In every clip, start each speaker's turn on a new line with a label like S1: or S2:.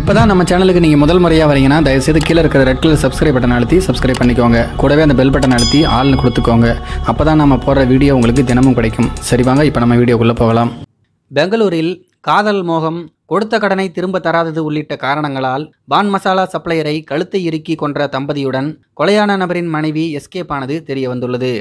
S1: இப்போ தான் நம்ம சேனலுக்கு நீங்கள் முதல் முறையாக வரீங்கன்னா தயவுசெய்து கீழே இருக்கிற ரெட் கலர் சப்ஸ்கிரைப் பட்டன் அழுத்தி சப்ஸ்கிரைப் பண்ணிக்கோங்க கூடவே அந்த பெல் பட்டன் அழுத்தி ஆள்னு கொடுத்துக்கோங்க அப்போ தான் நம்ம போடுற வீடியோ உங்களுக்கு தினமும் கிடைக்கும் சரி வாங்க இப்போ நம்ம வீடியோக்குள்ளே போகலாம் பெங்களூரில் காதல் மோகம் கொடுத்த கடனை திரும்ப தராதது உள்ளிட்ட காரணங்களால் பான் மசாலா சப்ளையரை கழுத்தை இறுக்கி கொன்ற தம்பதியுடன் கொலையான நபரின் மனைவி எஸ்கேப் ஆனது தெரிய வந்துள்ளது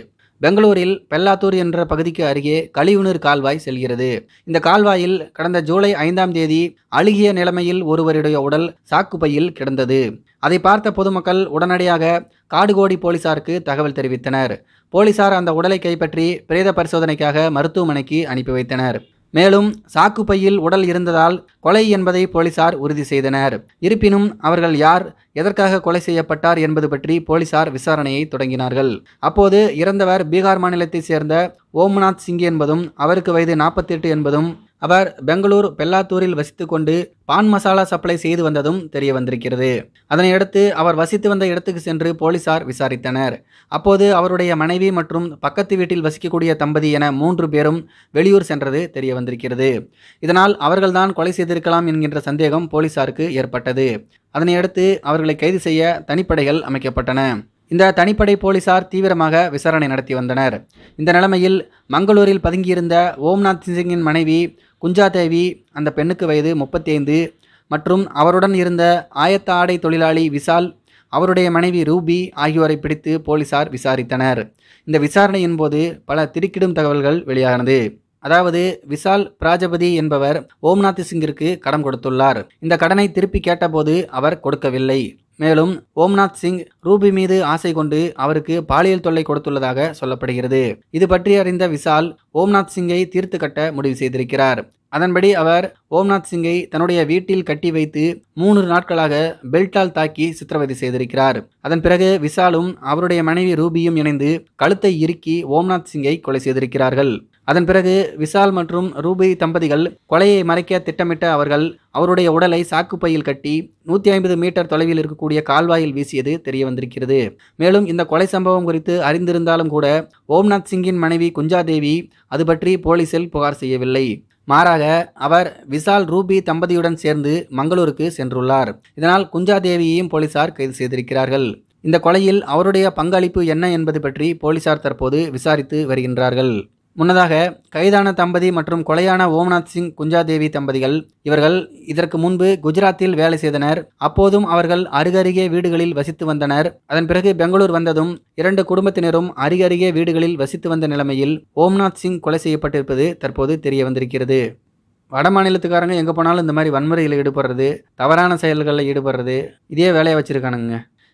S1: பெங்களூரில் பெல்லாத்தூர் என்ற பகுதிக்கு அருகே கழிவுநீர் கால்வாய் செல்கிறது இந்த கால்வாயில் கடந்த ஜூலை ஐந்தாம் தேதி அழுகிய நிலைமையில் ஒருவருடைய உடல் சாக்குப்பையில் கிடந்தது அதை பார்த்த பொதுமக்கள் உடனடியாக காடுகோடி போலீசாருக்கு தகவல் தெரிவித்தனர் போலீசார் அந்த உடலை கைப்பற்றி பிரேத பரிசோதனைக்காக மருத்துவமனைக்கு அனுப்பி வைத்தனர் மேலும் சாக்குப்பையில் உடல் இருந்ததால் கொலை என்பதை போலீசார் உறுதி செய்தனர் இருப்பினும் அவர்கள் யார் எதற்காக கொலை செய்யப்பட்டார் என்பது பற்றி போலீசார் விசாரணையை தொடங்கினார்கள் அப்போது இறந்தவர் பீகார் மாநிலத்தைச் சேர்ந்த ஓம்நாத் சிங் என்பதும் அவருக்கு வயது நாற்பத்தி என்பதும் அவர் பெங்களூர் பெல்லாத்தூரில் வசித்து கொண்டு பான் மசாலா சப்ளை செய்து வந்ததும் தெரிய வந்திருக்கிறது அதனையடுத்து அவர் வசித்து வந்த இடத்துக்கு சென்று போலீசார் விசாரித்தனர் அப்போது அவருடைய மனைவி மற்றும் பக்கத்து வீட்டில் வசிக்கக்கூடிய தம்பதி என மூன்று பேரும் வெளியூர் சென்றது தெரிய வந்திருக்கிறது இதனால் அவர்கள்தான் கொலை செய்திருக்கலாம் என்கின்ற சந்தேகம் போலீசாருக்கு ஏற்பட்டது அதனையடுத்து அவர்களை கைது செய்ய தனிப்படைகள் அமைக்கப்பட்டன இந்த தனிப்படை போலீசார் தீவிரமாக விசாரணை நடத்தி வந்தனர் இந்த நிலைமையில் மங்களூரில் பதுங்கியிருந்த ஓம்நாத் சிங்கின் மனைவி குஞ்சாதேவி அந்த பெண்ணுக்கு வயது முப்பத்தி ஐந்து மற்றும் அவருடன் இருந்த ஆயத்த ஆடை தொழிலாளி விசால் அவருடைய மனைவி ரூபி ஆகியோரை பிடித்து போலீசார் விசாரித்தனர் இந்த விசாரணையின் போது பல திருக்கிடும் தகவல்கள் வெளியானது அதாவது விசால் பிராஜபதி என்பவர் ஓம்நாத் சிங்கிற்கு கடன் கொடுத்துள்ளார் இந்த கடனை திருப்பி கேட்டபோது அவர் கொடுக்கவில்லை மேலும் ஓம்நாத் சிங் ரூபி மீது ஆசை கொண்டு அவருக்கு பாலியல் தொல்லை கொடுத்துள்ளதாக சொல்லப்படுகிறது இது பற்றி அறிந்த விஷால் ஓம்நாத் சிங்கை தீர்த்து கட்ட முடிவு செய்திருக்கிறார் அதன்படி அவர் ஓம்நாத் சிங்கை தன்னுடைய வீட்டில் கட்டி வைத்து மூன்று நாட்களாக பெல்ட்டால் தாக்கி சித்திரவதை செய்திருக்கிறார் அதன் பிறகு விஷாலும் அவருடைய மனைவி ரூபியும் இணைந்து கழுத்தை இறுக்கி ஓம்நாத் சிங்கை கொலை செய்திருக்கிறார்கள் அதன் பிறகு விசால் மற்றும் ரூபி தம்பதிகள் கொலையை மறைக்க திட்டமிட்ட அவர்கள் அவருடைய உடலை சாக்குப்பையில் கட்டி நூற்றி ஐம்பது மீட்டர் தொலைவில் இருக்கக்கூடிய கால்வாயில் வீசியது தெரிய வந்திருக்கிறது மேலும் இந்த கொலை சம்பவம் குறித்து அறிந்திருந்தாலும் கூட ஓம்நாத் சிங்கின் மனைவி குஞ்சாதேவி அது பற்றி போலீசில் புகார் செய்யவில்லை மாறாக அவர் விசால் ரூபி தம்பதியுடன் சேர்ந்து மங்களூருக்கு சென்றுள்ளார் இதனால் குஞ்சாதேவியையும் போலீசார் கைது செய்திருக்கிறார்கள் இந்த கொலையில் அவருடைய பங்களிப்பு என்ன என்பது பற்றி போலீசார் தற்போது விசாரித்து வருகின்றார்கள் முன்னதாக கைதான தம்பதி மற்றும் கொலையான ஓம்நாத் சிங் குஞ்சாதேவி தம்பதிகள் இவர்கள் இதற்கு முன்பு குஜராத்தில் வேலை செய்தனர் அப்போதும் அவர்கள் அருகருகே வீடுகளில் வசித்து வந்தனர் அதன் பிறகு பெங்களூர் வந்ததும் இரண்டு குடும்பத்தினரும் அருகருகே வீடுகளில் வசித்து வந்த நிலைமையில் ஓம்நாத் சிங் கொலை செய்யப்பட்டிருப்பது தற்போது தெரிய வந்திருக்கிறது வட மாநிலத்துக்காரங்க எங்கே போனாலும் இந்த மாதிரி வன்முறையில் ஈடுபடுறது தவறான செயல்களில் ஈடுபடுறது இதே வேலையை வச்சுருக்கானுங்க